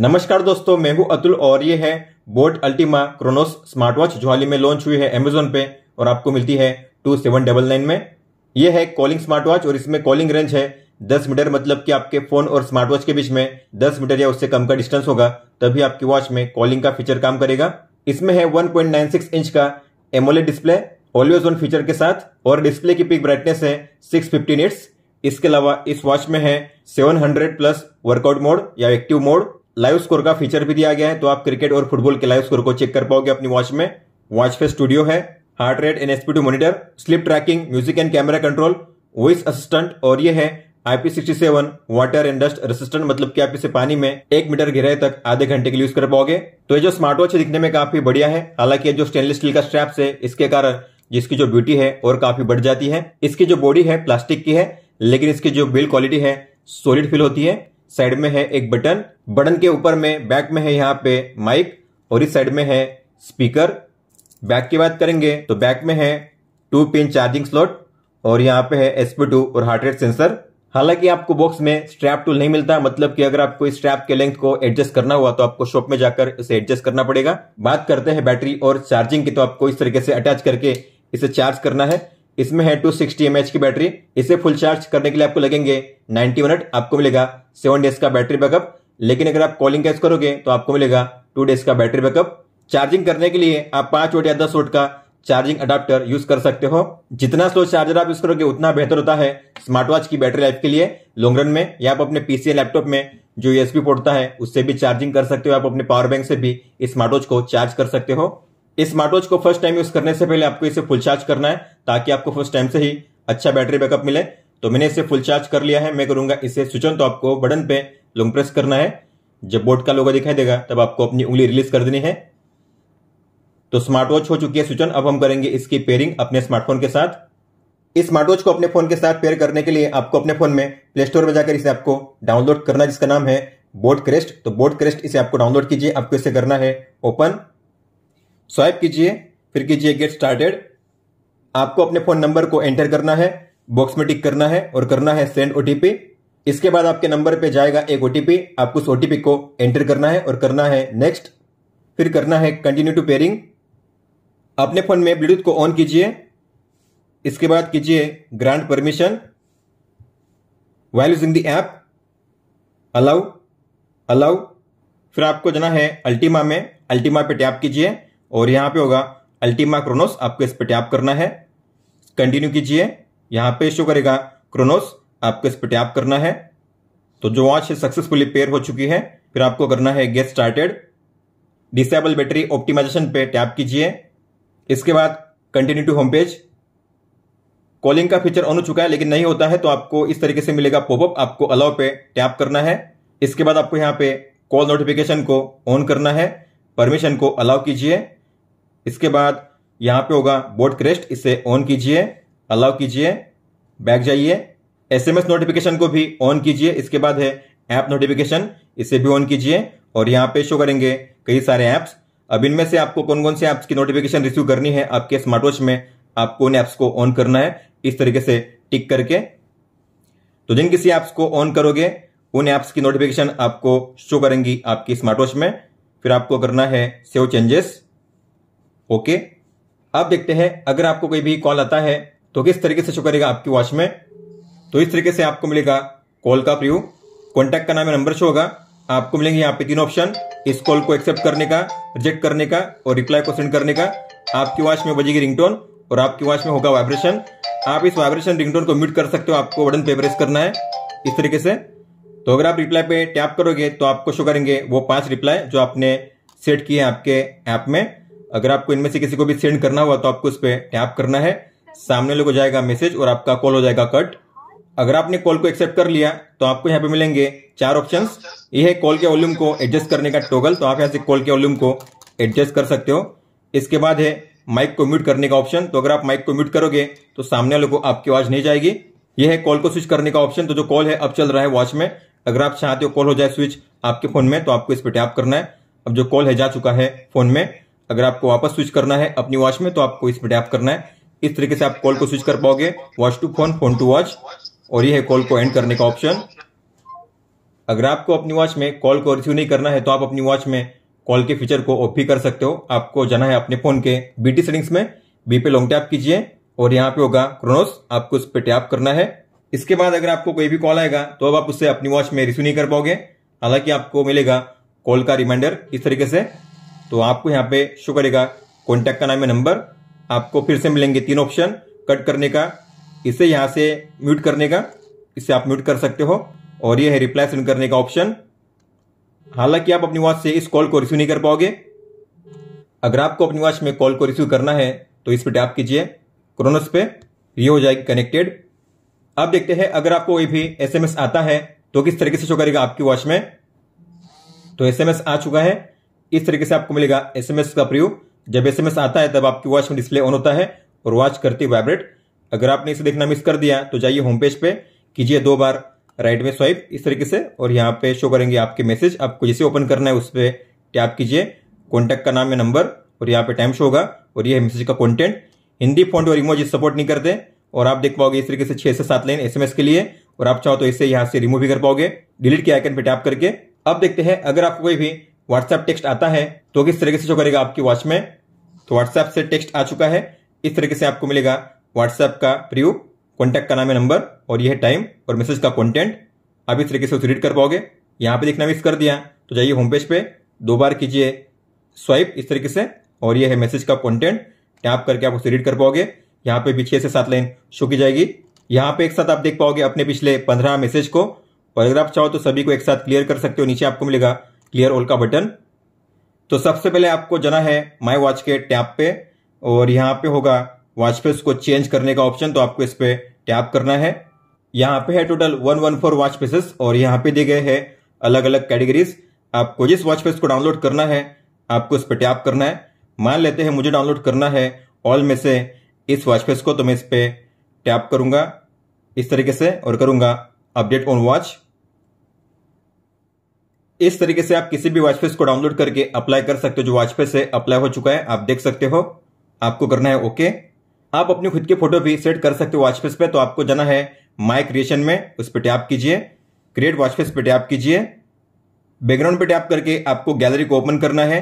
नमस्कार दोस्तों मैं हूं अतुल और ये है boAt Ultima Chronos smart watch जो हाल ही में लॉन्च हुई है एमेजोन पे और आपको मिलती है टू सेवन डबल नाइन में यह है कॉलिंग स्मार्ट वॉच और इसमें कॉलिंग रेंज है दस मीटर मतलब कि आपके फोन और स्मार्ट वॉच के बीच में दस मीटर या उससे कम का डिस्टेंस होगा तभी आपकी वॉच में कॉलिंग का फीचर काम करेगा इसमें है सिक्स इंच का AMOLED display always on feature के साथ और डिस्प्ले की पिक ब्राइटनेस है सिक्स फिफ्टी इसके अलावा इस वॉच में है हंड्रेड प्लस वर्कआउट मोड या एक्टिव मोड लाइव स्कोर का फीचर भी दिया गया है तो आप क्रिकेट और फुटबॉल के लाइव स्कोर को चेक कर पाओगे अपनी वॉच में वॉच पे स्टूडियो है heart rate and SpO2 monitor sleep tracking music and camera control voice assistant और ये है IP sixty seven water and dust resistant मतलब कि आप इसे पानी में एक मीटर गिराए तक आधे घंटे के लिए यूज कर पाओगे तो ये जो स्मार्ट वॉच दिखने में काफी बढ़िया है हालांकि जो स्टेनलेस स्टील का स्ट्रैप है इसके कारण जिसकी जो ब्यूटी है और काफी बढ़ जाती है इसकी जो बॉडी है प्लास्टिक की है लेकिन इसकी जो बिल्ड क्वालिटी है सॉलिड फील होती है साइड में है एक बटन बटन के ऊपर में बैक में है यहाँ पे माइक और इस साइड में है स्पीकर बैक की बात करेंगे तो बैक में है टू पिन चार्जिंग स्लॉट और यहाँ पे है एसपी टू और हार्ट रेट सेंसर हालांकि आपको बॉक्स में स्ट्रैप टूल नहीं मिलता मतलब कि अगर आपको इस स्ट्रैप के लेंथ को एडजस्ट करना हुआ तो आपको शॉप में जाकर इसे एडजस्ट करना पड़ेगा बात करते हैं बैटरी और चार्जिंग की तो आपको इस तरीके से अटैच करके इसे चार्ज करना है इसमें है टू सिक्सटी एम की बैटरी इसे फुल चार्ज करने के लिए आपको लगेंगे 90 मिनट आपको मिलेगा सेवन डेज का बैटरी बैकअप लेकिन अगर आप कॉलिंग कैस करोगे तो आपको मिलेगा टू डेज का बैटरी बैकअप चार्जिंग करने के लिए आप पांच वोट या दस वोट का चार्जिंग अडाप्टर यूज कर सकते हो जितना स्लो चार्जर आप यूज करोगे उतना बेहतर होता है स्मार्ट वॉच की बैटरी लाइफ के लिए लॉन्ग रन में या आप अपने पीसी लैपटॉप में जो यूएसबी पोर्ट होता है उससे भी चार्जिंग कर सकते हो आप अपने पावर बैंक से भी इस स्मार्ट वॉच को चार्ज कर सकते हो स्मार्ट वॉच को फर्स्ट टाइम यूज करने से पहले आपको इसे फुल चार्ज करना है ताकि आपको फर्स्ट टाइम से ही अच्छा बैटरी बैकअप मिले तो मैंने इसे फुल चार्ज कर लिया है मैं करूंगा इसे स्विच ऑन तो आपको बटन पे लॉन्ग प्रेस करना है जब बोर्ड का लोगो दिखाई देगा तब आपको अपनी उंगली रिलीज कर देनी है तो स्मार्ट वॉच हो चुकी है स्विच ऑन अब हम करेंगे इसकी पेयरिंग अपने स्मार्टफोन के साथ इस स्मार्ट वॉच को अपने फोन के साथ पेयर करने के लिए आपको अपने फोन में प्ले स्टोर में जाकर इसे आपको डाउनलोड करना जिसका नाम है बोर्ड क्रेस्ट तो बोर्ड क्रेस्ट इसे आपको डाउनलोड कीजिए आपको इसे करना है ओपन स्वाइप कीजिए फिर कीजिए गेट स्टार्टेड आपको अपने फोन नंबर को एंटर करना है बॉक्स में टिक करना है और करना है सेंड ओटीपी इसके बाद आपके नंबर पे जाएगा एक ओटीपी आपको उस ओटीपी को एंटर करना है और करना है नेक्स्ट फिर करना है कंटिन्यू टू पेयरिंग अपने फोन में ब्लूटूथ को ऑन कीजिए इसके बाद कीजिए grant permission while using the app allow allow फिर आपको जाना है अल्टीमा में अल्टीमा पे टैप कीजिए और यहां पे होगा अल्टीमा क्रोनोस आपको इस पर टैप करना है कंटिन्यू कीजिए यहां पे शो करेगा क्रोनोस आपको इस पर टैप करना है तो जो वॉच सक्सेसफुली पेयर हो चुकी है फिर आपको करना है get started disable battery optimization पे टैप कीजिए इसके बाद continue to home page calling का फीचर ऑन हो चुका है लेकिन नहीं होता है तो आपको इस तरीके से मिलेगा पॉपअप आपको अलाउ पे टैप करना है इसके बाद आपको यहाँ पे कॉल नोटिफिकेशन को ऑन करना है परमिशन को अलाउ कीजिए इसके बाद यहाँ पे होगा बोर्ड क्रेस्ट इसे ऑन कीजिए अलाउ कीजिए बैक जाइए एसएमएस नोटिफिकेशन को भी ऑन कीजिए इसके बाद है ऐप नोटिफिकेशन इसे भी ऑन कीजिए और यहाँ पे शो करेंगे कई सारे ऐप्स अब इनमें से आपको कौन कौन से ऐप्स की नोटिफिकेशन रिसीव करनी है आपके स्मार्ट वॉच में आपको उन ऐप्स को ऑन करना है इस तरीके से टिक करके तो जिन किसी ऐप्स को ऑन करोगे उन ऐप्स की नोटिफिकेशन आपको शो करेंगी आपकी स्मार्ट वॉच में फिर आपको करना है सेव चेंजेस ओके अब देखते हैं अगर आपको कोई भी कॉल आता है तो किस तरीके से शो करेगा आपकी वॉच में तो इस तरीके से आपको मिलेगा कॉल का प्रिव्यू कॉन्टैक्ट का नाम नंबर शो होगा आपको मिलेंगे यहाँ पे तीन ऑप्शन इस कॉल को एक्सेप्ट करने का रिजेक्ट करने का और रिप्लाई को सेंड करने का आपकी वॉच में बजेगी रिंगटोन और आपकी वॉच में होगा वाइब्रेशन आप इस वाइब्रेशन रिंगटोन को म्यूट कर सकते हो आपको बटन पे प्रेस करना है इस तरीके से तो अगर आप रिप्लाई पे टैप करोगे तो आपको शो करेंगे वो पांच रिप्लाई जो आपने सेट किए आपके ऐप में अगर आपको इनमें से किसी को भी सेंड करना हुआ तो आपको उस पर टैप करना है सामने लोग हो जाएगा मैसेज और आपका कॉल हो जाएगा कट अगर आपने कॉल को एक्सेप्ट कर लिया तो आपको यहाँ पे मिलेंगे चार ऑप्शन ये है कॉल के वॉल्यूम को एडजस्ट करने का टोगल तो आप यहाँ से कॉल के वॉल्यूम को एडजस्ट कर सकते हो इसके बाद है माइक को म्यूट करने का ऑप्शन तो अगर आप माइक को म्यूट करोगे तो सामने वाले को आपकी आवाज नहीं जाएगी यह है कॉल को स्विच करने का ऑप्शन तो जो कॉल है अब चल रहा है वॉच में अगर आप चाहते हो कॉल हो जाए स्विच आपके फोन में तो आपको इस पर टैप करना है अब जो कॉल है जा चुका है फोन में अगर आपको वापस स्विच करना है अपनी वॉच में तो आपको इसमें टैप करना है इस तरीके से आप कॉल को स्विच कर पाओगे watch to phone phone to watch और ये है कॉल को एंड करने का ऑप्शन अगर आपको अपनी वॉच में कॉल को रिसीव नहीं करना है तो आप अपनी वॉच में कॉल के फीचर को ऑफ भी कर सकते हो आपको जाना है अपने फोन के बीटी सेटिंग्स में बी पे लॉन्ग टैप कीजिए और यहाँ पे होगा क्रोनोस आपको उस पर टैप करना है इसके बाद अगर आपको कोई भी कॉल आएगा तो अब आप उससे अपनी वॉच में रिसीव नहीं कर पाओगे हालांकि आपको मिलेगा कॉल का रिमाइंडर इस तरीके से तो आपको यहाँ पे शो करेगा कॉन्टेक्ट का नाम है नंबर आपको फिर से मिलेंगे तीन ऑप्शन कट करने का इसे यहाँ से म्यूट करने का इसे आप म्यूट कर सकते हो और ये है रिप्लाई सेंड करने का ऑप्शन हालांकि आप अपनी वॉच से इस कॉल को रिसीव नहीं कर पाओगे अगर आपको अपनी वॉच में कॉल को रिसीव करना है तो इस पर टैप कीजिए क्रोनस पे ये हो जाएगी कनेक्टेड अब देखते हैं अगर आपको कोई भी एसएमएस आता है तो किस तरीके से शो करेगा आपकी वॉच में तो एसएमएस आ चुका है इस तरीके से आपको मिलेगा एसएमएस का प्रयोग जब एसएमएस आता है तब आपकी वॉच में डिस्प्ले ऑन होता है और वॉच करती वाइब्रेट अगर आपने इसे देखना मिस कर दिया तो जाइए होम पेज पे कीजिए दो बार राइट में स्वाइप इस तरीके से और यहाँ पे शो करेंगे आपके मैसेज आपको जैसे ओपन करना है उस पर टैप कीजिए कॉन्टेक्ट का नाम या नंबर और यहाँ पे टाइम शो होगा और यह मैसेज का कॉन्टेंट हिंदी फॉन्ट और इमोजी सपोर्ट नहीं करते और आप देख पाओगे इस तरीके से छह से सात लाइन एसएमएस के लिए और आप चाहो तो इसे यहाँ से रिमूव भी कर पाओगे डिलीट के आइकन पे टैप करके अब देखते हैं अगर आपको कोई भी व्हाट्सएप टेक्स्ट आता है तो किस तरीके से शो करेगा आपकी वॉच में तो व्हाट्सएप से टेक्स्ट आ चुका है इस तरीके से आपको मिलेगा व्हाट्सएप का प्रयोग कॉन्टैक्ट का नाम है नंबर और यह टाइम और मैसेज का कॉन्टेंट आप इस तरीके से उसे रीड कर पाओगे यहाँ पे देखना मिस कर दिया तो जाइए होम पेज पे दो बार कीजिए स्वाइप इस तरीके से और यह है मैसेज का कॉन्टेंट टैप करके आप उसे रीड कर पाओगे यहाँ पे भी से सात लाइन शो की जाएगी यहाँ पे एक साथ आप देख पाओगे अपने पिछले पंद्रह मैसेज को और अगर आप चाहो तो सभी को एक साथ क्लियर कर सकते हो नीचे आपको मिलेगा क्लियर ऑल का बटन तो सबसे पहले आपको जाना है माई वॉच के टैप पे और यहाँ पे होगा वॉच पे उसको चेंज करने का ऑप्शन तो आपको इस पर टैप करना है यहाँ पे है total one one four watch faces और यहाँ पे दिए गए हैं अलग अलग कैटेगरीज आपको जिस वॉच पेस को डाउनलोड करना है आपको इस पर टैप करना है मान लेते हैं मुझे डाउनलोड करना है ऑल में से इस वॉच पेस को तो मैं इस पर टैप करूंगा इस तरीके से और करूंगा अपडेट ऑन वॉच इस तरीके से आप किसी भी वाचपेस को डाउनलोड करके अप्लाई कर सकते हो जो वाचपेस है अप्लाई हो चुका है आप देख सकते हो आपको करना है ओके आप अपनी खुद की फोटो भी सेट कर सकते हो वाचपेस पे तो आपको जाना है माई क्रिएशन में उस पर टैप कीजिए क्रिएट वाचपेस पे टैप कीजिए बैकग्राउंड पे टैप करके आपको गैलरी को ओपन करना है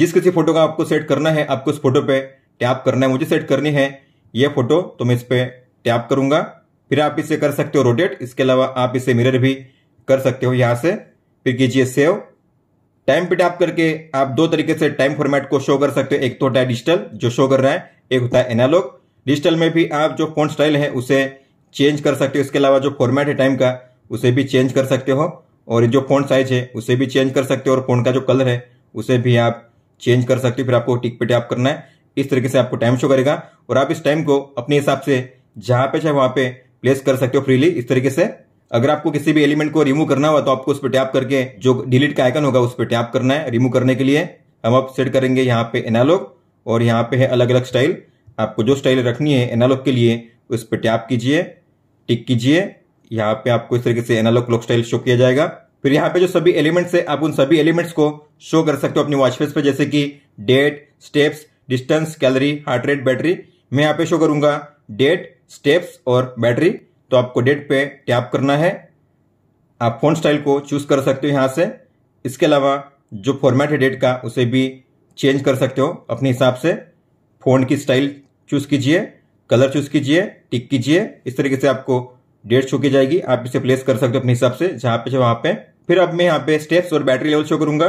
जिस किसी फोटो का आपको सेट करना है आपको उस फोटो पे टैप करना है मुझे सेट करनी है ये फोटो तो मैं इस पर टैप करूंगा फिर आप इसे कर सकते हो रोटेट इसके अलावा आप इसे मिरर भी कर सकते हो यहां से फिर कीजिए सेव टाइम पे टैप करके आप दो तरीके से टाइम फॉर्मेट को शो कर सकते हो एक तो होता है डिजिटल जो शो कर रहा है एक होता है एनालॉग डिजिटल में भी आप जो फोन स्टाइल है उसे चेंज कर सकते हो इसके अलावा जो फॉर्मेट है टाइम का उसे भी चेंज कर सकते हो और जो फोन साइज है उसे भी चेंज कर सकते हो और फोन का जो कलर है उसे भी आप चेंज कर सकते हो फिर आपको टिक पे टैप करना है इस तरीके से आपको टाइम शो करेगा और आप इस टाइम को अपने हिसाब से जहां पे चाहे वहां पे प्लेस कर सकते हो फ्रीली इस तरीके से अगर आपको किसी भी एलिमेंट को रिमूव करना हुआ तो आपको उस पर टैप करके जो डिलीट का आइकन होगा उस पर टैप करना है रिमूव करने के लिए हम आप सेट करेंगे यहाँ पे एनालॉग और यहाँ पे है अलग अलग स्टाइल आपको जो स्टाइल रखनी है एनालॉग के लिए उस पर टैप कीजिए टिक कीजिए यहाँ पे आपको इस तरीके से एनालॉग क्लॉक स्टाइल शो किया जाएगा फिर यहाँ पे जो सभी एलिमेंट्स है आप उन सभी एलिमेंट्स को शो कर सकते हो अपने वॉचफेस पे जैसे कि date steps distance calorie heart rate battery मैं यहाँ पे शो करूंगा डेट स्टेप्स और बैटरी तो आपको डेट पे टैप करना है आप फोन स्टाइल को चूज कर सकते हो यहाँ से इसके अलावा जो फॉर्मेट है डेट का उसे भी चेंज कर सकते हो अपने हिसाब से फोन की स्टाइल चूज कीजिए कलर चूज कीजिए टिक कीजिए इस तरीके से आपको डेट शो की जाएगी आप इसे प्लेस कर सकते हो अपने हिसाब से जहाँ पे वहाँ पे फिर अब मैं यहाँ पे स्टेप्स और बैटरी लेवल शो करूंगा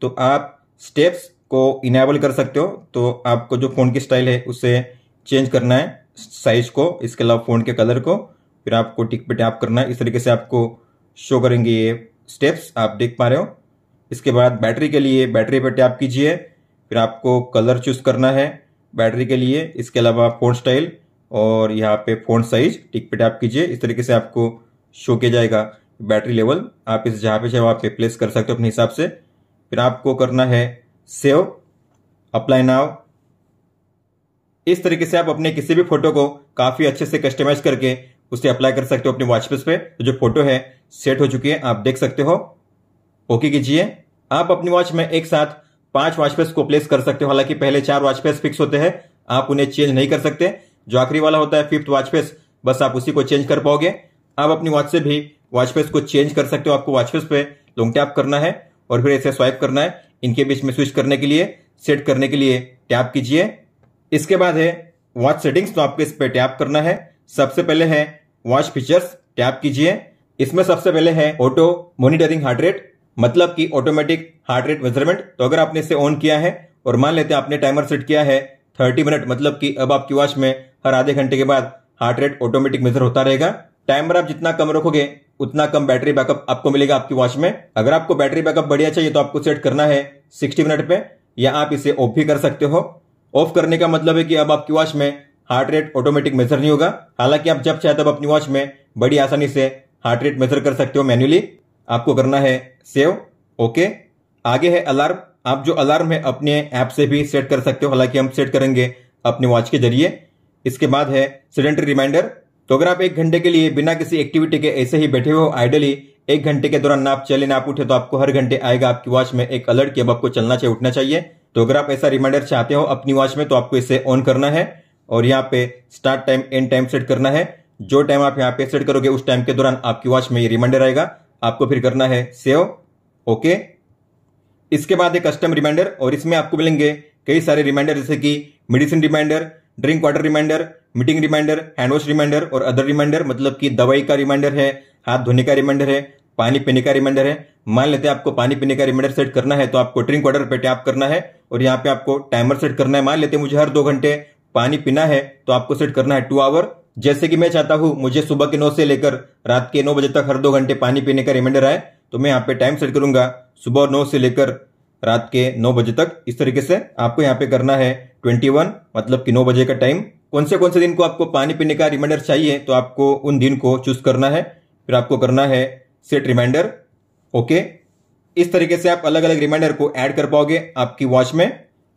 तो आप स्टेप्स को इनेबल कर सकते हो तो आपको जो फोन की स्टाइल है उसे चेंज करना है साइज को इसके अलावा फोन के कलर को फिर आपको टिक पे टैप करना है इस तरीके से आपको शो करेंगे ये स्टेप्स आप देख पा रहे हो इसके बाद बैटरी के लिए बैटरी पर टैप कीजिए फिर आपको कलर चूज करना है बैटरी के लिए इसके अलावा फोन स्टाइल और यहाँ पे फोन साइज टिक पे टैप कीजिए इस तरीके से आपको शो किया जाएगा बैटरी लेवल आप इस जहाँ पे चाहे वहाँ पे प्लेस कर सकते हो अपने हिसाब से फिर आपको करना है सेव अप्लाई नाव इस तरीके से आप अपने किसी भी फोटो को काफ़ी अच्छे से कस्टमाइज करके उसे अप्लाई कर सकते हो अपने वॉचपेस पे तो जो फोटो है सेट हो चुकी है आप देख सकते हो ओके कीजिए आप अपनी वॉच में एक साथ पांच वॉचपेस को प्लेस कर सकते हो हालांकि पहले चार वॉचपेस फिक्स होते हैं आप उन्हें चेंज नहीं कर सकते जो आखिरी वाला होता है फिफ्थ वॉचपेस बस आप उसी को चेंज कर पाओगे आप अपनी वॉच से भी वॉचपेस को चेंज कर सकते हो आपको वॉचपेस पे लॉन्ग टैप करना है और फिर ऐसे स्वाइप करना है इनके बीच में स्विच करने के लिए सेट करने के लिए टैप कीजिए इसके बाद है वॉच सेटिंग्स तो आपको इस पर टैप करना है सबसे पहले है वॉच फीचर्स टैप कीजिए इसमें सबसे पहले है ऑटो मॉनिटरिंग हार्ट रेट मतलब कि ऑटोमेटिक हार्ट रेट मेजरमेंट तो अगर आपने इसे ऑन किया है और मान लेते हैं आपने टाइमर सेट किया है थर्टी मिनट मतलब कि अब आपकी वॉच में हर आधे घंटे के बाद हार्ट रेट ऑटोमेटिक मेजर होता रहेगा टाइमर आप जितना कम रखोगे उतना कम बैटरी बैकअप आपको मिलेगा आपकी वॉच में अगर आपको बैटरी बैकअप बढ़िया चाहिए तो आपको सेट करना है सिक्सटी मिनट पे या आप इसे ऑफ भी कर सकते हो ऑफ करने का मतलब है कि अब आपकी वॉच में हार्ट रेट ऑटोमेटिक मेजर नहीं होगा हालांकि आप जब चाहे तब अपनी वॉच में बड़ी आसानी से हार्ट रेट मेजर कर सकते हो मैन्युअली आपको करना है सेव ओके आगे है अलार्म आप जो अलार्म है अपने ऐप से भी सेट कर सकते हो हालांकि हम सेट करेंगे अपने वॉच के जरिए इसके बाद है सिलेंडर रिमाइंडर तो अगर आप एक घंटे के लिए बिना किसी एक्टिविटी के ऐसे ही बैठे हो आइडली एक घंटे के दौरान ना आप चले ना आप उठे तो आपको हर घंटे आएगा आपकी वॉच में एक अलर्ट कि अब आपको चलना चाहिए उठना चाहिए तो अगर आप ऐसा रिमाइंडर चाहते हो अपनी वॉच में तो आपको इसे ऑन करना है और यहाँ पे start time end time set करना है जो टाइम आप यहाँ पे सेट करोगे उस टाइम के दौरान आपकी वॉच में ये रिमाइंडर आएगा आपको फिर करना है सेव ओके इसके बाद एक कस्टम रिमाइंडर और इसमें आपको मिलेंगे कई सारे रिमाइंडर जैसे कि medicine reminder drink water reminder meeting reminder hand wash reminder और अदर रिमाइंडर मतलब कि दवाई का रिमाइंडर है हाथ धोने का रिमाइंडर है पानी पीने का रिमाइंडर है मान लेते हैं आपको पानी पीने का रिमाइंडर सेट करना है तो आपको ड्रिंक वाटर पे टैप करना है और यहाँ पे आपको टाइमर सेट करना है मान लेते हैं मुझे हर दो घंटे पानी पीना है तो आपको सेट करना है टू आवर जैसे कि मैं चाहता हूं मुझे सुबह के नौ से लेकर रात के नौ बजे तक हर दो घंटे पानी पीने का रिमाइंडर आए तो मैं यहाँ पे टाइम सेट करूंगा सुबह नौ से लेकर रात के नौ बजे तक इस तरीके से आपको यहाँ पे करना है ट्वेंटी वन मतलब कि नौ बजे का टाइम कौन से कौन से दिन को आपको पानी पीने का रिमाइंडर चाहिए तो आपको उन दिन को चूज करना है फिर आपको करना है सेट रिमाइंडर ओके इस तरीके से आप अलग अलग रिमाइंडर को ऐड कर पाओगे आपकी वॉच में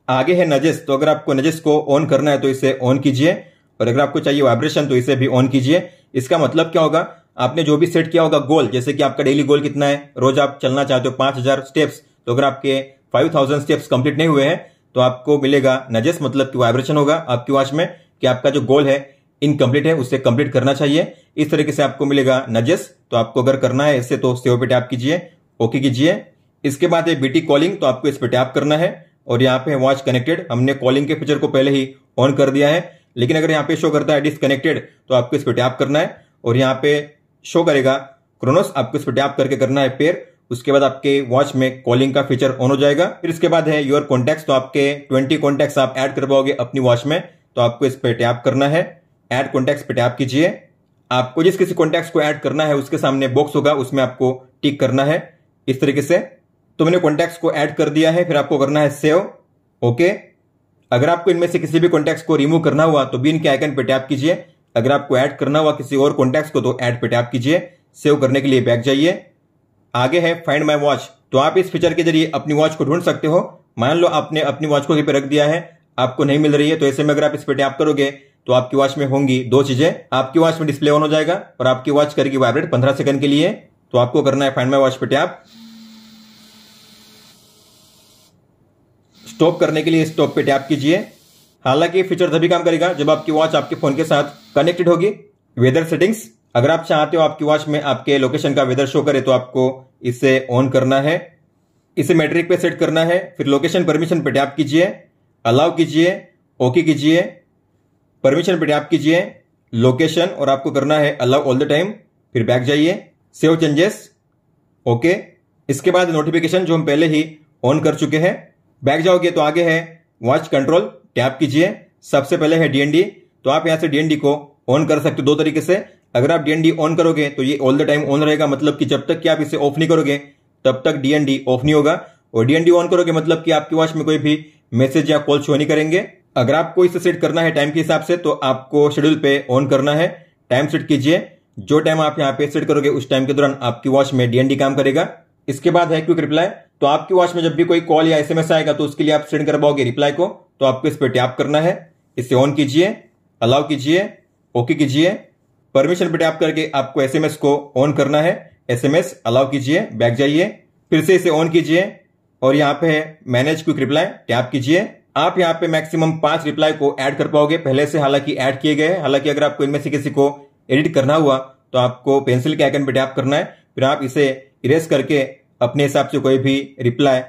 आगे है नजेस तो अगर आपको नजेस को ऑन करना है तो इसे ऑन कीजिए और अगर आपको चाहिए वाइब्रेशन तो इसे भी ऑन कीजिए इसका मतलब क्या होगा आपने जो भी सेट किया होगा गोल जैसे कि आपका डेली गोल कितना है रोज आप चलना चाहते हो पांच हजार स्टेप्स तो अगर आपके फाइव थाउजेंड स्टेप्स कंप्लीट नहीं हुए हैं तो आपको मिलेगा नजेस मतलब कि वाइब्रेशन होगा आपकी वॉच में कि आपका जो गोल है इनकम्प्लीट है उसे कंप्लीट करना चाहिए इस तरीके से आपको मिलेगा नजेस तो आपको अगर करना है इससे तो सेव पे टैप कीजिए ओके कीजिए इसके बाद है बीटी कॉलिंग तो आपको इस पर टैप करना है और यहाँ पे वॉच कनेक्टेड हमने कॉलिंग के फीचर को पहले ही ऑन कर दिया है लेकिन अगर यहाँ पे शो करता है डिसकनेक्टेड तो आपको इस पर टैप करना है और यहाँ पे शो करेगा क्रोनोस आपको इस पर टैप करके करना है पेयर उसके बाद आपके वॉच में कॉलिंग का फीचर ऑन हो जाएगा फिर इसके बाद है योर कॉन्टेक्ट तो आपके ट्वेंटी कॉन्टेक्ट आप एड कर पाओगे अपनी वॉच में तो आपको इस पर टैप करना है एड कॉन्टेक्ट पे टैप कीजिए आपको जिस किसी कॉन्टेक्ट को एड करना है उसके सामने बॉक्स होगा उसमें आपको टिक करना है इस तरीके से तो मैंने कॉन्टेक्ट को ऐड कर दिया है फिर आपको करना है सेव ओके अगर आपको इनमें से किसी भी कॉन्टैक्ट को रिमूव करना हुआ तो बिन के आइकन पे टैप कीजिए अगर आपको ऐड करना हुआ किसी और कॉन्टैक्ट को तो ऐड पर टैप कीजिए सेव करने के लिए बैक जाइए आगे है फाइंड माई वॉच तो आप इस फीचर के जरिए अपनी वॉच को ढूंढ सकते हो मान लो आपने अपनी वॉच को कहीं रख दिया है आपको नहीं मिल रही है तो ऐसे में अगर आप इस पर टैप करोगे तो आपकी वॉच में होंगी दो चीजें आपकी वॉच में डिस्प्ले ऑन हो जाएगा और आपकी वॉच करेगी वाइब्रेट पंद्रह सेकंड के लिए तो आपको करना है फाइंड माई वॉच पे टैप स्टॉप करने के लिए स्टॉप पे टैप कीजिए हालांकि फीचर तभी काम करेगा जब आपकी वॉच आपके फोन के साथ कनेक्टेड होगी वेदर सेटिंग्स अगर आप चाहते हो आपकी वॉच में आपके लोकेशन का वेदर शो करे तो आपको इसे ऑन करना है इसे मैट्रिक पे सेट करना है फिर लोकेशन परमिशन पे टैप कीजिए अलाउ कीजिए ओके कीजिए परमिशन पे टैप कीजिए लोकेशन और आपको करना है अलाउ ऑल द टाइम फिर बैक जाइए सेव चेंजेस ओके इसके बाद नोटिफिकेशन जो हम पहले ही ऑन कर चुके हैं बैक जाओगे तो आगे है वॉच कंट्रोल टैप कीजिए सबसे पहले है डीएनडी तो आप यहां से डीएनडी को ऑन कर सकते हो दो तरीके से अगर आप डीएनडी ऑन करोगे तो ये ऑल द टाइम ऑन रहेगा मतलब कि जब तक कि आप इसे ऑफ नहीं करोगे तब तक डीएनडी ऑफ नहीं होगा और डीएनडी ऑन करोगे मतलब कि आपकी वॉच में कोई भी मैसेज या कॉल शो नहीं करेंगे अगर आपको इसे सेट करना है टाइम के हिसाब से तो आपको शेड्यूल पे ऑन करना है टाइम सेट कीजिए जो टाइम आप यहाँ पे सेट करोगे उस टाइम के दौरान आपकी वॉच में डीएनडी काम करेगा इसके बाद है क्विक रिप्लाई तो आपकी वॉच में जब भी कोई कॉल या एसएमएस आएगा तो उसके लिए आप सेंड कर पाओगे रिप्लाई को तो आपको इस पर टैप करना है इसे ऑन कीजिए अलाउ कीजिए ओके कीजिए परमिशन पर टैप करके आपको एसएमएस को ऑन करना है एसएमएस अलाउ कीजिए बैक जाइए फिर से इसे ऑन कीजिए और यहाँ पे है मैनेज क्विक रिप्लाई टैप कीजिए आप यहाँ पे मैक्सिमम पांच रिप्लाई को ऐड कर पाओगे पहले से हालांकि ऐड किए गए हालांकि अगर आपको इनमें से किसी को एडिट करना हुआ तो आपको पेंसिल के आइकन पर टैप करना है फिर आप इसे इरेज करके अपने हिसाब से कोई भी रिप्लाई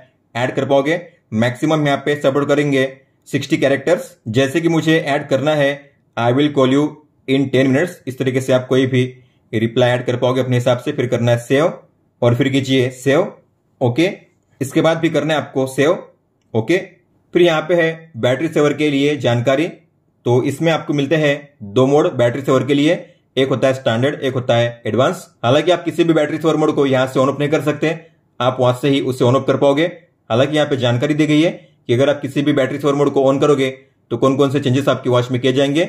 ऐड कर पाओगे मैक्सिमम यहाँ पे सपोर्ट करेंगे 60 कैरेक्टर्स जैसे कि मुझे ऐड करना है I will call you in 10 minutes इस तरीके से आप कोई भी रिप्लाई ऐड कर पाओगे अपने हिसाब से फिर करना है सेव और फिर कीजिए सेव ओके इसके बाद भी करना है आपको सेव ओके फिर यहाँ पे है बैटरी सेवर के लिए जानकारी तो इसमें आपको मिलते हैं दो मोड बैटरी सेवर के लिए एक होता है स्टैंडर्ड एक होता है एडवांस हालांकि आप किसी भी बैटरी सोलर मोड को यहां से ऑन ऑफ नहीं कर सकते आप वहां से ही उसे ऑन ऑफ कर पाओगे हालांकि यहाँ पे जानकारी दी गई है कि अगर आप किसी भी बैटरी सोलर मोड को ऑन करोगे तो कौन कौन से चेंजेस आपकी वॉच में किए जाएंगे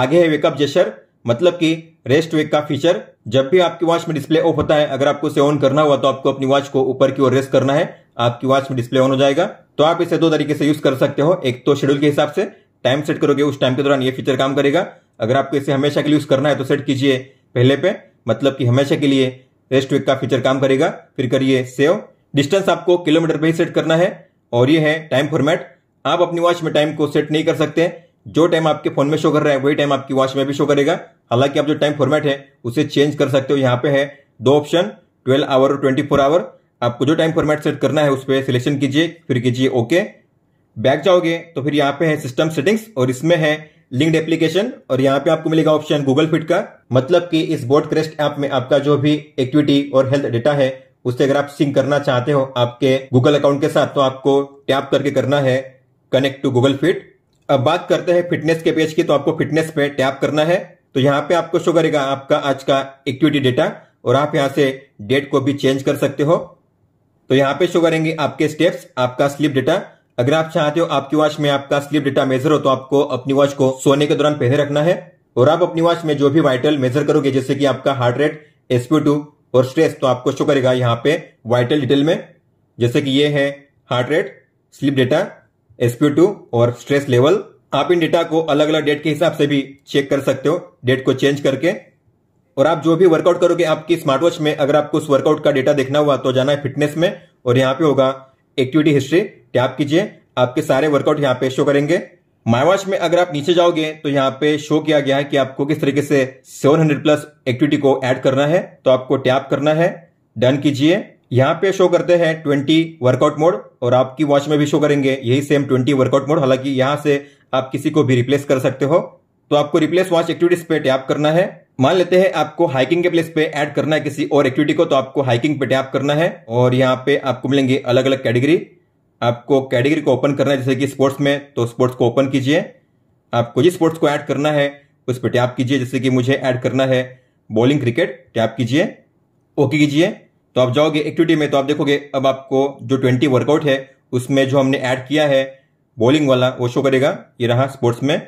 आगे है वेकअप जेशर मतलब की रेस्ट वेक का फीचर जब भी आपकी वॉच में डिस्प्ले ऑफ होता है अगर आपको उसे ऑन करना हुआ तो आपको अपनी वॉच को ऊपर की ओर रेस्ट करना है आपकी वॉच में डिस्प्ले ऑन हो जाएगा तो आप इसे दो तरीके से यूज कर सकते हो एक तो शेड्यूल के हिसाब से टाइम सेट करोगे उस टाइम के दौरान ये फीचर काम करेगा अगर आपको इसे हमेशा के लिए यूज़ करना है तो सेट कीजिए पहले पे मतलब कि हमेशा के लिए रेस्ट वेक का फीचर काम करेगा फिर करिए सेव डिस्टेंस आपको किलोमीटर पर ही सेट करना है और ये है टाइम फॉर्मेट आप अपनी वॉच में टाइम को सेट नहीं कर सकते जो टाइम आपके फोन में शो कर रहा है वही टाइम आपकी वॉच में भी शो करेगा हालांकि आप जो टाइम फॉर्मेट है उसे चेंज कर सकते हो यहाँ पे है दो ऑप्शन ट्वेल्व आवर और ट्वेंटी फोर आवर आपको जो टाइम फॉर्मेट सेट करना है उस पर सिलेक्शन कीजिए फिर कीजिए ओके बैक जाओगे तो फिर यहाँ पे है सिस्टम सेटिंग्स और इसमें है लिंक्ड एप्लीकेशन और यहाँ पे आपको मिलेगा ऑप्शन गूगल फिट का मतलब कि इस बोर्ड क्रेस्ट ऐप में आपका जो भी एक्टिविटी और हेल्थ डेटा है उससे अगर आप सिंक करना चाहते हो आपके गूगल अकाउंट के साथ तो आपको टैप करके करना है कनेक्ट टू गूगल फिट अब बात करते हैं फिटनेस के पेज की तो आपको फिटनेस पे टैप करना है तो यहाँ पे आपको शो करेगा आपका आज का एक्टिविटी डेटा और आप यहाँ से डेट को भी चेंज कर सकते हो तो यहाँ पे शो करेंगे आपके स्टेप्स आपका स्लिप डेटा अगर आप चाहते हो आपकी वॉच में आपका स्लीप डेटा मेजर हो तो आपको अपनी वॉच को सोने के दौरान पहने रखना है और आप अपनी वॉच में जो भी वाइटल मेजर करोगे जैसे कि आपका हार्ट रेट एसपी और स्ट्रेस तो आपको शो करेगा यहाँ पे वाइटल डिटेल में जैसे कि ये है heart rate sleep data SP और स्ट्रेस लेवल आप इन डेटा को अलग अलग डेट के हिसाब से भी चेक कर सकते हो डेट को चेंज करके और आप जो भी वर्कआउट करोगे आपकी स्मार्ट वॉच में अगर आपको उस वर्कआउट का डेटा देखना हुआ तो जाना है फिटनेस में और यहाँ पे होगा एक्टिविटी हिस्ट्री टैप कीजिए आपके सारे वर्कआउट यहाँ पे शो करेंगे माईवाच में अगर आप नीचे जाओगे तो यहाँ पे शो किया गया है कि आपको किस तरीके से 700 प्लस एक्टिविटी को ऐड करना है तो आपको टैप करना है डन कीजिए यहाँ पे शो करते हैं 20 वर्कआउट मोड और आपकी वॉच में भी शो करेंगे यही सेम 20 वर्कआउट मोड हालांकि यहाँ से आप किसी को भी रिप्लेस कर सकते हो तो आपको रिप्लेस वॉच एक्टिविटीज पे टैप करना है मान लेते हैं आपको हाइकिंग के प्लेस पे ऐड करना है किसी और एक्टिविटी को तो आपको हाइकिंग पे टैप करना है और यहाँ पे आपको मिलेंगे अलग अलग कैटेगरी आपको कैटेगरी को ओपन करना है जैसे कि स्पोर्ट्स में तो स्पोर्ट्स को ओपन कीजिए आपको जिस स्पोर्ट्स को ऐड करना है उस पर टैप कीजिए जैसे कि मुझे ऐड करना है बॉलिंग क्रिकेट टैप कीजिए ओके कीजिए तो आप जाओगे एक्टिविटी में तो आप देखोगे अब आपको जो ट्वेंटी वर्कआउट है उसमें जो हमने ऐड किया है बॉलिंग वाला वो शो करेगा ये रहा स्पोर्ट्स में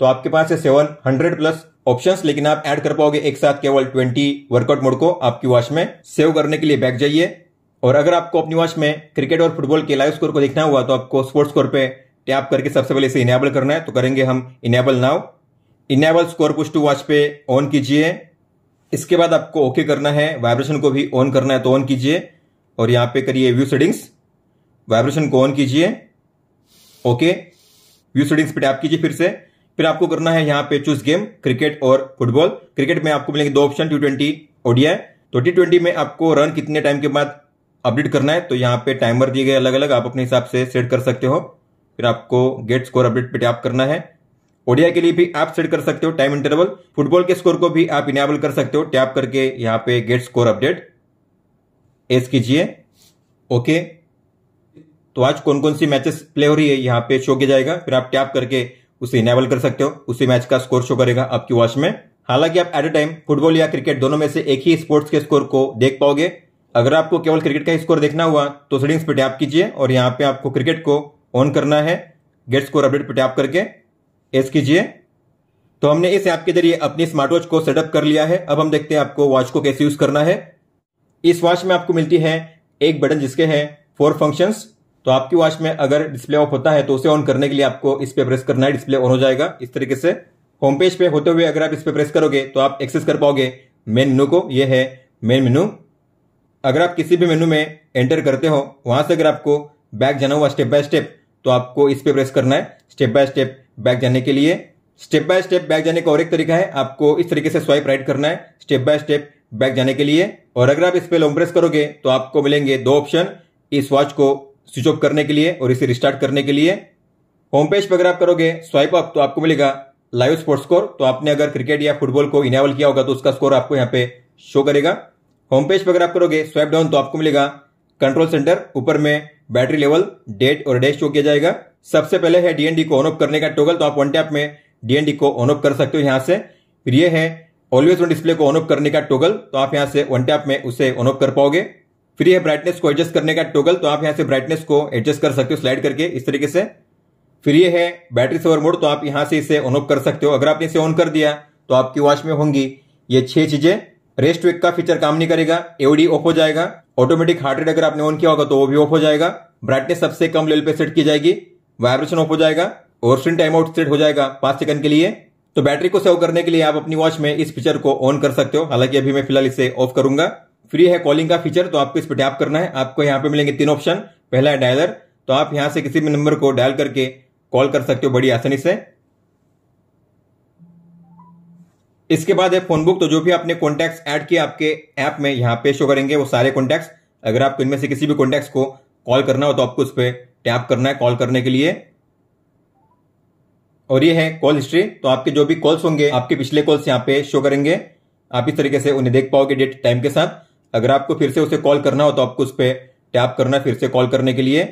तो आपके पास है सेवन हंड्रेड प्लस ऑप्शन लेकिन आप एड कर पाओगे एक साथ केवल ट्वेंटी वर्कआउट मोड को आपकी वॉच में सेव करने के लिए बैक जाइए और अगर आपको अपनी वॉच में क्रिकेट और फुटबॉल के लाइव स्कोर को देखना हुआ तो आपको स्पोर्ट्स स्कोर पे टैप करके सबसे पहले इसे इनेबल करना है तो करेंगे हम enable now enable score push to watch पे ऑन कीजिए इसके बाद आपको ओके करना है वाइब्रेशन को भी ऑन करना है तो ऑन कीजिए और यहां पे करिए व्यू सेटिंग्स वाइब्रेशन को ऑन कीजिए ओके व्यू सेटिंग्स पे टैप कीजिए फिर से फिर आपको करना है यहाँ पे चूज गेम क्रिकेट और फुटबॉल क्रिकेट में आपको मिलेंगे दो ऑप्शन टी ट्वेंटी ओडिया तो टी ट्वेंटी में आपको रन कितने टाइम के बाद अपडेट करना है तो यहाँ पे टाइमर दिए गए अलग अलग आप अपने हिसाब से सेट कर सकते हो फिर आपको गेट स्कोर अपडेट पे टैप करना है ओडिया के लिए भी आप सेट कर सकते हो टाइम इंटरवल फुटबॉल के स्कोर को भी आप इनेबल कर सकते हो टैप करके यहाँ पे गेट स्कोर अपडेट एस कीजिए ओके तो आज कौन कौन सी मैचेस प्ले हो रही है यहाँ पे शो किया जाएगा फिर आप टैप करके उसे इनेबल कर सकते हो उसी मैच का स्कोर शो करेगा आपकी वॉच में हालांकि आप एट अ टाइम फुटबॉल या क्रिकेट दोनों में से एक ही स्पोर्ट्स के स्कोर को देख पाओगे अगर आपको केवल क्रिकेट का स्कोर देखना हुआ तो सेटिंग्स पे टैप कीजिए और यहाँ पे आपको क्रिकेट को ऑन करना है गेट स्कोर अपडेट पे टैप करके एस कीजिए तो हमने इस ऐप के जरिए अपनी स्मार्ट वॉच को सेटअप कर लिया है अब हम देखते हैं आपको वॉच को कैसे यूज करना है इस वॉच में आपको मिलती है एक बटन जिसके हैं फोर फंक्शंस तो आपकी वॉच में अगर डिस्प्ले ऑफ होता है तो उसे ऑन करने के लिए आपको इस पे प्रेस करना है डिस्प्ले ऑन हो जाएगा इस तरीके से होम पेज पे होते हुए अगर आप इस पे प्रेस करोगे तो आप एक्सेस कर पाओगे मेन मेनू को ये है मेन मेनू अगर आप किसी भी मेनू में एंटर करते हो वहां से अगर आपको बैक जाना हुआ स्टेप बाय स्टेप तो आपको इस पे प्रेस करना है स्टेप बाय स्टेप बैक जाने के लिए स्टेप बाय स्टेप बैक जाने का और एक तरीका है आपको इस तरीके से स्वाइप राइट करना है स्टेप बाय स्टेप बैक जाने के लिए और अगर आप इस पे लॉन्ग प्रेस करोगे तो आपको मिलेंगे दो ऑप्शन इस वॉच को स्विच ऑफ करने के लिए और इसे रिस्टार्ट करने के लिए होम पेज पर अगर आप करोगे स्वाइप अप तो आपको मिलेगा लाइव स्पोर्ट स्कोर तो आपने अगर क्रिकेट या फुटबॉल को इनेबल किया होगा तो उसका स्कोर आपको यहाँ पे शो करेगा होम पेज पर अगर आप करोगे स्वाइप डाउन तो आपको मिलेगा कंट्रोल सेंटर ऊपर में बैटरी लेवल डेट और डेस्ट शो किया जाएगा सबसे पहले है डीएनडी को ऑन ऑफ करने का टोगल तो आप वन टैप में डीएनडी को ऑन ऑफ कर सकते हो यहाँ से फिर ये है ऑलवेज वन डिस्प्ले को ऑन ऑफ करने का टोगल तो आप यहाँ से वन टैप में उसे ऑन ऑफ कर पाओगे फिर ये ब्राइटनेस को एडजस्ट करने का टोगल तो आप यहाँ से ब्राइटनेस को एडजस्ट कर सकते हो स्लाइड करके इस तरीके से फिर ये है बैटरी सेवर मोड तो आप यहां से इसे ऑन ऑफ कर सकते हो अगर आपने इसे ऑन कर दिया तो आपकी वॉच में होंगी ये छह चीजें रेस्ट वेक का फीचर काम नहीं करेगा एओडी ऑफ हो जाएगा ऑटोमेटिक हार्ट रेट अगर आपने ऑन किया होगा तो वो भी ऑफ हो जाएगा ब्राइटनेस सबसे कम लेवल पे सेट की जाएगी वाइब्रेशन ऑफ हो जाएगा और स्क्रीन टाइम आउट सेट हो जाएगा पांच सेकंड के लिए तो बैटरी को सेव करने के लिए आप अपनी वॉच में इस फीचर को ऑन कर सकते हो हालांकि अभी मैं फिलहाल इसे ऑफ करूंगा फ्री है कॉलिंग का फीचर तो आपको इस पर टैप करना है आपको यहाँ पे मिलेंगे तीन ऑप्शन पहला है डायलर तो आप यहाँ से किसी भी नंबर को डायल करके कॉल कर सकते हो बड़ी आसानी से इसके बाद है फोन बुक तो जो भी आपने कॉन्टेक्ट ऐड किए आपके ऐप में यहाँ पे शो करेंगे वो सारे कॉन्टेक्ट अगर आपको इनमें से किसी भी कॉन्टेक्ट को कॉल करना हो तो आपको उस पर टैप करना है कॉल करने के लिए और ये है कॉल हिस्ट्री तो आपके जो भी कॉल्स होंगे आपके पिछले कॉल्स यहाँ पे शो करेंगे आप इस तरीके से उन्हें देख पाओगे डेट टाइम के साथ अगर आपको फिर से उसे कॉल करना हो तो आपको उस पर टैप करना फिर से कॉल करने के लिए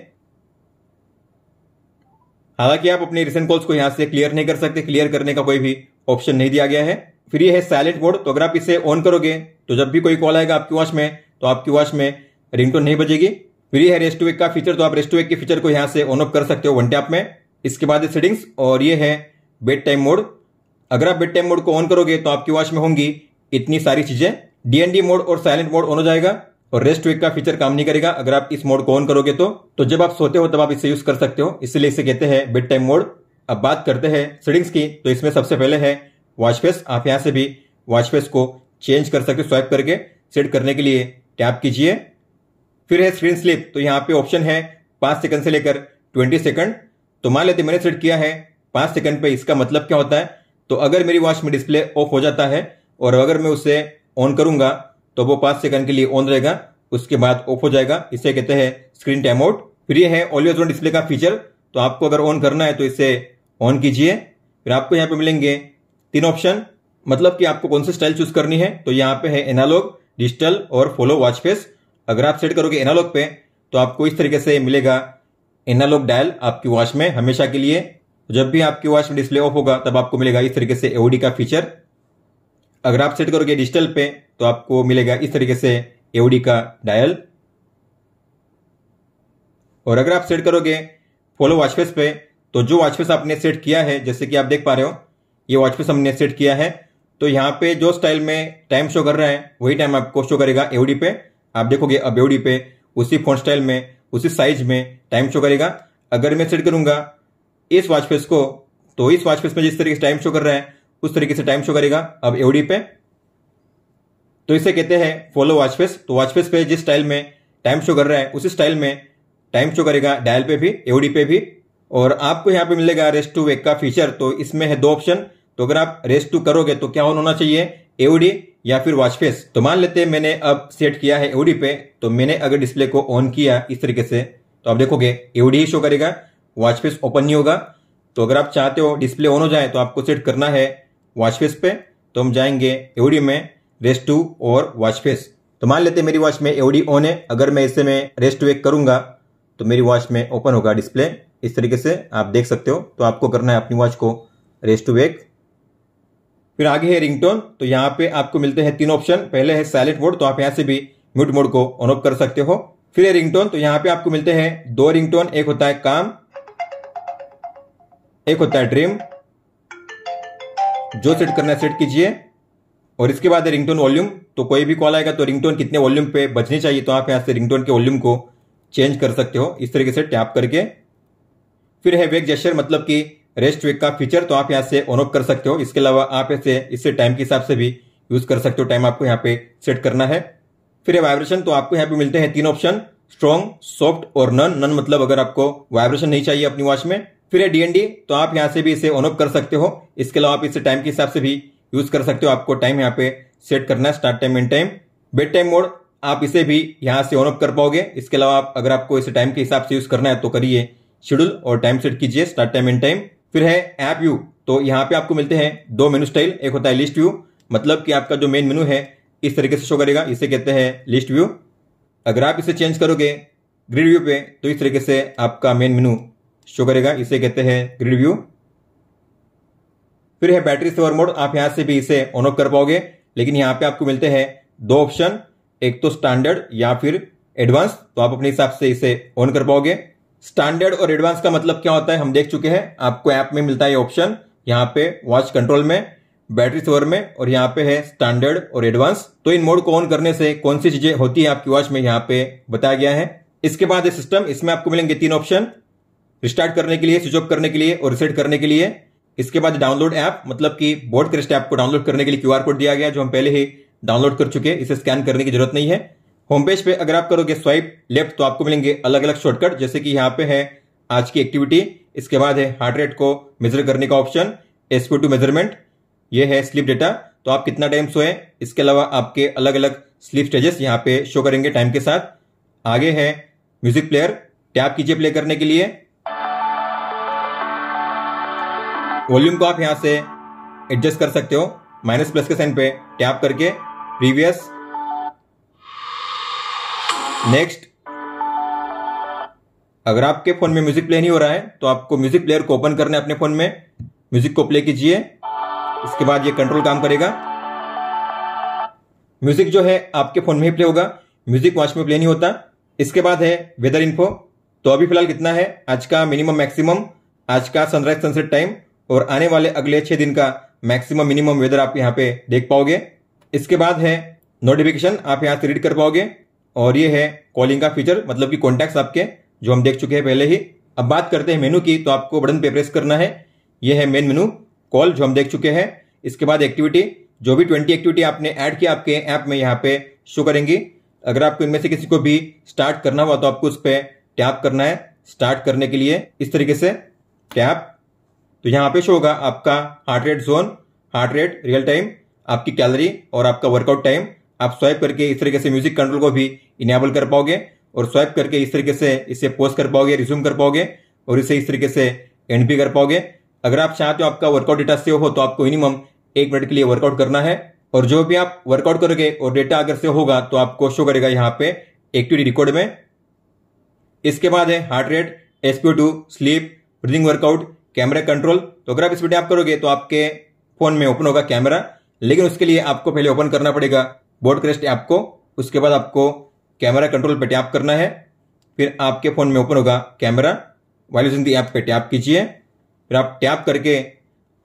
हालांकि आप अपने रिसेंट कॉल्स को यहां से क्लियर नहीं कर सकते क्लियर करने का कोई भी ऑप्शन नहीं दिया गया है फिर ये है साइलेंट मोड तो अगर आप इसे ऑन करोगे तो जब भी कोई कॉल आएगा आपकी वॉच में तो आपकी वॉच में रिंगटोन नहीं बजेगी फिर ये है रेस्टोवेक का फीचर तो आप रेस्टोवेक के फीचर को यहां से ऑन ऑफ कर सकते हो वन टैप में इसके बाद है सेटिंग्स और ये है बेड टाइम मोड अगर आप बेड टाइम मोड को ऑन करोगे तो आपकी वॉच में होंगी इतनी सारी चीजें डीएनडी मोड और साइलेंट मोड ऑन हो जाएगा और रेस्ट वेक का फीचर काम नहीं करेगा अगर आप इस मोड को ऑन करोगे तो तो जब आप सोते हो तब आप इसे यूज कर सकते हो इसलिए इसे कहते हैं बेड टाइम मोड अब बात करते हैं सेटिंग्स की तो इसमें सबसे पहले है वॉच फेस आप यहां से भी वॉच फेस को चेंज कर सकते हो स्वाइप करके सेट करने के लिए टैप कीजिए फिर है स्क्रीन स्लिप तो यहाँ पे ऑप्शन है पांच सेकंड से लेकर ट्वेंटी सेकंड तो मान लेते मैंने सेट किया है पांच सेकंड पे इसका मतलब क्या होता है तो अगर मेरी वॉच में डिस्प्ले ऑफ हो जाता है और अगर मैं उसे ऑन करूंगा तो वो पांच सेकंड के लिए ऑन रहेगा उसके बाद ऑफ हो जाएगा इसे कहते हैं स्क्रीन टाइम आउट फिर यह है ऑलियो जोन डिस्प्ले का फीचर तो आपको अगर ऑन करना है तो इसे ऑन कीजिए फिर आपको यहाँ पे मिलेंगे तीन ऑप्शन मतलब कि आपको कौन सी स्टाइल चूज करनी है तो यहाँ पे है एनालॉग डिजिटल और फॉलो वॉच फेस अगर आप सेट करोगे एनालॉग पे तो आपको इस तरीके से मिलेगा एनालॉग डायल आपकी वॉच में हमेशा के लिए जब भी आपकी वॉच में डिस्प्ले ऑफ होगा तब आपको मिलेगा इस तरीके से एओडी का फीचर अगर आप सेट करोगे डिजिटल पे तो आपको मिलेगा इस तरीके से एवडी का डायल और अगर आप सेट करोगे फॉलो वॉचफेस पे तो जो वॉचफेस आपने सेट किया है जैसे कि आप देख पा रहे हो ये वॉचफेस हमने सेट किया है तो यहाँ पे जो स्टाइल में टाइम शो कर रहा है वही टाइम आपको शो करेगा एवडी पे आप देखोगे अब एवडी पे उसी फोन स्टाइल में उसी साइज में टाइम शो करेगा अगर मैं सेट करूंगा इस वॉचफेस को तो इस वॉचफेस में जिस तरीके से टाइम शो कर रहा है उस तरीके से टाइम शो करेगा अब एवडी पे तो इसे कहते हैं फॉलो वॉचफेस तो वॉच पे जिस स्टाइल में टाइम शो कर रहा है उसी स्टाइल में टाइम शो करेगा डायल पे भी एवडी पे भी और आपको यहां पे मिलेगा रेस्ट टू वेक का फीचर तो इसमें है दो ऑप्शन तो अगर आप रेस्ट टू करोगे तो क्या ऑन होना चाहिए एओडी या फिर वॉचफेस तो मान लेते हैं मैंने अब सेट किया है एवडी पे तो मैंने अगर डिस्प्ले को ऑन किया इस तरीके से तो आप देखोगे एवडी ही शो करेगा वॉचफेस ओपन नहीं होगा तो अगर आप चाहते हो डिस्प्ले ऑन हो जाए तो आपको सेट करना है वॉचफेस पे तो हम जाएंगे एवडी में रेस टू और वॉचफेस तो मान लेते मेरी वॉच में एवडी ऑन है अगर मैं इसे में रेस टू एक करूंगा तो मेरी वॉच में ओपन होगा डिस्प्ले इस तरीके से आप देख सकते हो तो आपको करना है अपनी वॉच को रेस टू एक फिर आगे है रिंगटोन तो यहाँ पे आपको मिलते हैं तीन ऑप्शन पहले है साइलेंट मोड तो आप यहाँ से भी म्यूट मोड को ऑन ऑफ कर सकते हो फिर है रिंगटोन तो यहाँ पे आपको मिलते हैं दो रिंगटोन एक होता है काम एक होता है ड्रीम जो सेट करना है सेट कीजिए और इसके बाद रिंगटोन वॉल्यूम तो कोई भी कॉल आएगा तो रिंगटोन कितने वॉल्यूम पे बचने चाहिए तो आप यहाँ से रिंगटोन के वॉल्यूम को चेंज कर सकते हो इस तरीके से टैप करके फिर है वेग जेस्टर मतलब कि रेस्ट वेग का फीचर तो आप यहाँ से ऑन ऑफ कर सकते हो इसके अलावा आप ऐसे इससे टाइम के हिसाब से भी यूज कर सकते हो टाइम आपको यहाँ पे सेट करना है फिर है वाइब्रेशन तो आपको यहाँ पे मिलते हैं तीन ऑप्शन स्ट्रॉन्ग सॉफ्ट और नन नन मतलब अगर आपको वाइब्रेशन नहीं चाहिए अपनी वॉच में फिर है डीएनडी तो आप यहाँ से भी इसे ऑन ऑफ कर सकते हो इसके अलावा आप इसे टाइम के हिसाब से भी यूज कर सकते हो आपको टाइम यहाँ पे सेट करना है start time end time bedtime mode आप इसे भी यहां से ऑन ऑफ कर पाओगे इसके अलावा आप अगर आपको इसे टाइम के हिसाब से यूज करना है तो करिए शेड्यूल और टाइम सेट कीजिए स्टार्ट टाइम एंड टाइम फिर है ऐप व्यू तो यहाँ पे आपको मिलते हैं दो मेनू स्टाइल एक होता है लिस्ट व्यू मतलब कि आपका जो मेन मेनू है इस तरीके से शो करेगा इसे कहते हैं लिस्ट व्यू अगर आप इसे चेंज करोगे ग्रिड व्यू पे तो इस तरीके से आपका मेन मेनू शो करेगा इसे कहते हैं ग्रिड व्यू फिर है बैटरी सेवर मोड आप यहां से भी इसे ऑन ऑफ कर पाओगे लेकिन यहां पे आपको मिलते हैं दो ऑप्शन एक तो स्टैंडर्ड या फिर एडवांस तो आप अपने हिसाब से इसे ऑन कर पाओगे स्टैंडर्ड और एडवांस का मतलब क्या होता है हम देख चुके हैं आपको ऐप में मिलता है ऑप्शन यहाँ पे वॉच कंट्रोल में बैटरी सेवर में और यहाँ पे है स्टैंडर्ड और एडवांस तो इन मोड को ऑन करने से कौन सी चीजें होती है आपकी वॉच में यहाँ पे बताया गया है इसके बाद सिस्टम इसमें आपको मिलेंगे तीन ऑप्शन रिस्टार्ट करने के लिए स्विच ऑफ करने के लिए और रिसेट करने के लिए इसके बाद डाउनलोड ऐप मतलब कि बोर्ड क्रिस्ट ऐप को डाउनलोड करने के लिए क्यूआर कोड दिया गया जो हम पहले ही डाउनलोड कर चुके इसे स्कैन करने की जरूरत नहीं है होम पेज पे अगर आप करोगे स्वाइप लेफ्ट तो आपको मिलेंगे अलग अलग शॉर्टकट जैसे कि यहाँ पे है आज की एक्टिविटी इसके बाद है हार्ट रेट को मेजर करने का ऑप्शन एसपी टू मेजरमेंट ये है स्लीप डेटा तो आप कितना टाइम सोए इसके अलावा आपके अलग अलग स्लीप स्टेजेस यहाँ पे शो करेंगे टाइम के साथ आगे है म्यूजिक प्लेयर टैप कीजिए प्ले करने के लिए वॉल्यूम को आप यहाँ से एडजस्ट कर सकते हो माइनस प्लस के साइन पे टैप करके प्रीवियस नेक्स्ट अगर आपके फोन में म्यूजिक प्ले नहीं हो रहा है तो आपको म्यूजिक प्लेयर को ओपन करना है अपने फोन में म्यूजिक को प्ले कीजिए इसके बाद ये कंट्रोल काम करेगा म्यूजिक जो है आपके फोन में ही प्ले होगा म्यूजिक वॉच में प्ले नहीं होता इसके बाद है वेदर इन्फो तो अभी फिलहाल कितना है आज का मिनिमम मैक्सिमम आज का सनराइज सनसेट टाइम और आने वाले अगले छह दिन का मैक्सिमम मिनिमम वेदर आप यहाँ पे देख पाओगे इसके बाद है नोटिफिकेशन आप यहाँ से रीड कर पाओगे और ये है कॉलिंग का फीचर मतलब कि कॉन्टेक्ट आपके जो हम देख चुके हैं पहले ही अब बात करते हैं मेनू की तो आपको बटन पे प्रेस करना है ये है मेन मेनू कॉल जो हम देख चुके हैं इसके बाद एक्टिविटी जो भी ट्वेंटी एक्टिविटी आपने ऐड किया आपके ऐप में यहाँ पे शो करेंगी अगर आपको इनमें से किसी को भी स्टार्ट करना हुआ तो आपको उस पर टैप करना है स्टार्ट करने के लिए इस तरीके से टैप तो यहाँ पे शो होगा आपका heart rate zone heart rate real time आपकी कैलरी और आपका वर्कआउट टाइम आप स्वाइप करके इस तरीके से म्यूजिक कंट्रोल को भी इनेबल कर पाओगे और स्वाइप करके इस तरीके से इसे पोस्ट कर पाओगे रिज्यूम कर पाओगे और इसे इस तरीके से एंड भी कर पाओगे अगर आप चाहते हो आपका वर्कआउट डेटा सेव हो तो आपको मिनिमम एक मिनट के लिए वर्कआउट करना है और जो भी आप वर्कआउट करोगे और डेटा अगर सेव होगा तो आपको शो करेगा यहाँ पे एक्टिविटी रिकॉर्ड में इसके बाद है heart rate SpO two sleep breathing workout camera control तो अगर आप इस वीडियो आप करोगे तो आपके फोन में ओपन होगा कैमरा लेकिन उसके लिए आपको पहले ओपन करना पड़ेगा बोर्ड क्रेस्ट ऐप को उसके बाद आपको कैमरा कंट्रोल पर टैप करना है फिर आपके फ़ोन में ओपन होगा कैमरा वायलेशन दी ऐप पर टैप कीजिए फिर आप टैप करके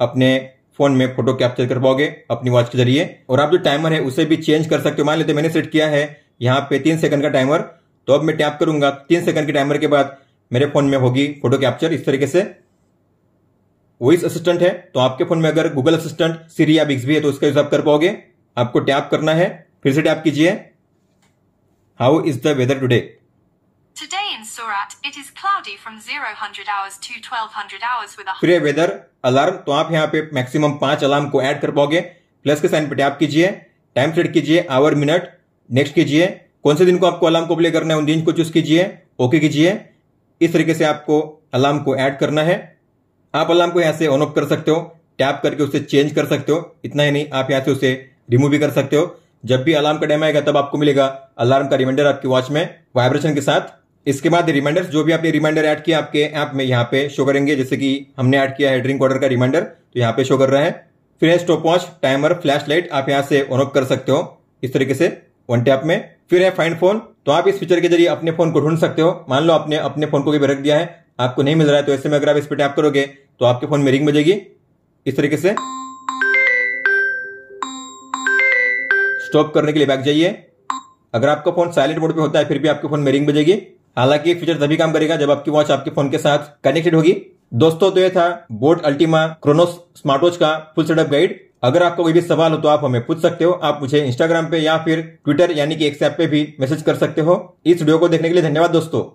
अपने फ़ोन में फोटो कैप्चर कर पाओगे अपनी वॉच के जरिए और आप जो टाइमर है उसे भी चेंज कर सकते हो मान लेते मैंने सेट किया है यहाँ पे तीन सेकंड का टाइमर तो अब मैं टैप करूंगा तीन सेकंड के टाइमर के बाद मेरे फ़ोन में होगी फोटो कैप्चर इस तरीके से वॉइस असिस्टेंट है तो आपके फोन में अगर गूगल असिस्टेंट सीरी या बिक्स भी है तो उसका यूज आप कर पाओगे आपको टैप करना है फिर से टैप कीजिए how is the weather today Today फिर वेदर अलार्म तो आप यहाँ पे मैक्सिमम पांच अलार्म को ऐड कर पाओगे प्लस के साइन पे टैप कीजिए टाइम सेट कीजिए आवर मिनट नेक्स्ट कीजिए कौन से दिन को आपको अलार्म को प्ले करना है उन दिन को चूज कीजिए ओके कीजिए इस तरीके से आपको अलार्म को ऐड करना है आप अलार्म को यहाँ से ऑन ऑफ कर सकते हो टैप करके उसे चेंज कर सकते हो इतना ही नहीं आप यहाँ से उसे रिमूव भी कर सकते हो जब भी अलार्म का टाइम आएगा तब आपको मिलेगा अलार्म का रिमाइंडर आपके वॉच में वाइब्रेशन के साथ इसके बाद रिमाइंडर जो भी आपने रिमाइंडर ऐड किया आपके ऐप में यहाँ पे शो करेंगे जैसे कि हमने ऐड किया है ड्रिंक वाटर का रिमाइंडर तो यहाँ पे शो कर रहा है फिर है stop watch timer flash light आप यहाँ से ऑन ऑफ कर सकते हो इस तरीके से वन टैप में फिर है फाइंड फोन तो आप इस फीचर के जरिए अपने फोन को ढूंढ सकते हो मान लो आपने अपने फोन को भी रख दिया है आपको नहीं मिल रहा है तो ऐसे में अगर आप इस पर टैप करोगे तो आपके फोन में रिंग बजेगी इस तरीके से स्टॉप करने के लिए बैक जाइए अगर आपका फोन साइलेंट मोड पे होता है फिर भी आपके फोन में रिंग बजेगी हालांकि ये फीचर तभी काम करेगा जब आपकी वॉच आपके फोन के साथ कनेक्टेड होगी दोस्तों तो ये था boAt Ultima Chronos smart watch का फुल सेटअप गाइड अगर आपको कोई भी सवाल हो तो आप हमें पूछ सकते हो आप मुझे इंस्टाग्राम पे या फिर ट्विटर यानी कि एक्सएप पे भी मैसेज कर सकते हो इस वीडियो को देखने के लिए धन्यवाद दोस्तों